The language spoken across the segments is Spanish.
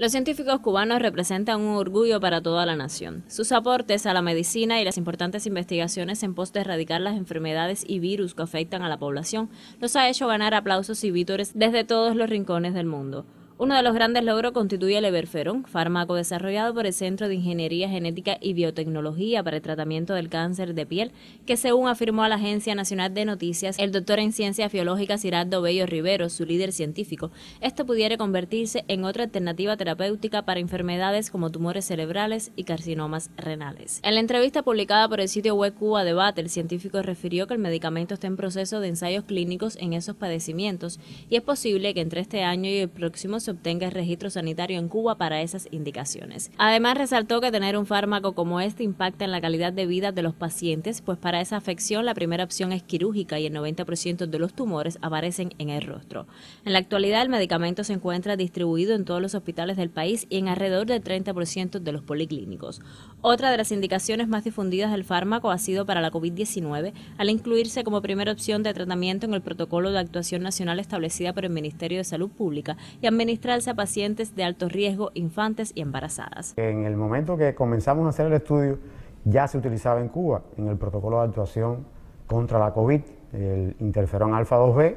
Los científicos cubanos representan un orgullo para toda la nación. Sus aportes a la medicina y las importantes investigaciones en pos de erradicar las enfermedades y virus que afectan a la población los ha hecho ganar aplausos y vítores desde todos los rincones del mundo. Uno de los grandes logros constituye el Everferon, fármaco desarrollado por el Centro de Ingeniería Genética y Biotecnología para el tratamiento del cáncer de piel, que según afirmó a la Agencia Nacional de Noticias, el doctor en Ciencias Biológicas Ciraldo Bello Rivero, su líder científico, esto pudiera convertirse en otra alternativa terapéutica para enfermedades como tumores cerebrales y carcinomas renales. En la entrevista publicada por el sitio web Cuba Debate, el científico refirió que el medicamento está en proceso de ensayos clínicos en esos padecimientos y es posible que entre este año y el próximo se obtenga el registro sanitario en Cuba para esas indicaciones. Además, resaltó que tener un fármaco como este impacta en la calidad de vida de los pacientes, pues para esa afección la primera opción es quirúrgica y el 90% de los tumores aparecen en el rostro. En la actualidad, el medicamento se encuentra distribuido en todos los hospitales del país y en alrededor del 30% de los policlínicos. Otra de las indicaciones más difundidas del fármaco ha sido para la COVID-19, al incluirse como primera opción de tratamiento en el protocolo de actuación nacional establecida por el Ministerio de Salud Pública y administración administrarse a pacientes de alto riesgo, infantes y embarazadas. En el momento que comenzamos a hacer el estudio, ya se utilizaba en Cuba, en el protocolo de actuación contra la COVID, el interferón alfa 2B,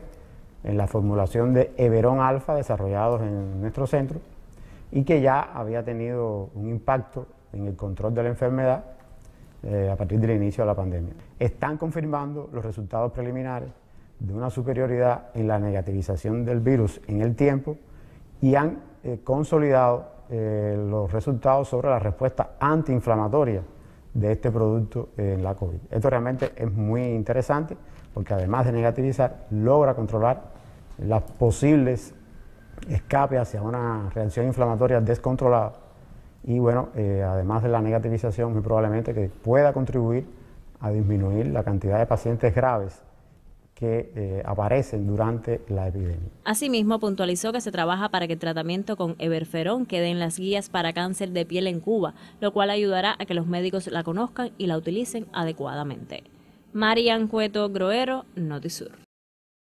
en la formulación de Everón alfa desarrollados en nuestro centro y que ya había tenido un impacto en el control de la enfermedad eh, a partir del inicio de la pandemia. Están confirmando los resultados preliminares de una superioridad en la negativización del virus en el tiempo y han eh, consolidado eh, los resultados sobre la respuesta antiinflamatoria de este producto eh, en la COVID. Esto realmente es muy interesante porque además de negativizar, logra controlar las posibles escapes hacia una reacción inflamatoria descontrolada y bueno, además de la negativización, muy probablemente que pueda contribuir a disminuir la cantidad de pacientes graves que eh, aparecen durante la epidemia. Asimismo, puntualizó que se trabaja para que el tratamiento con everferón quede en las guías para cáncer de piel en Cuba, lo cual ayudará a que los médicos la conozcan y la utilicen adecuadamente. Marian Cueto Groero, Notisur.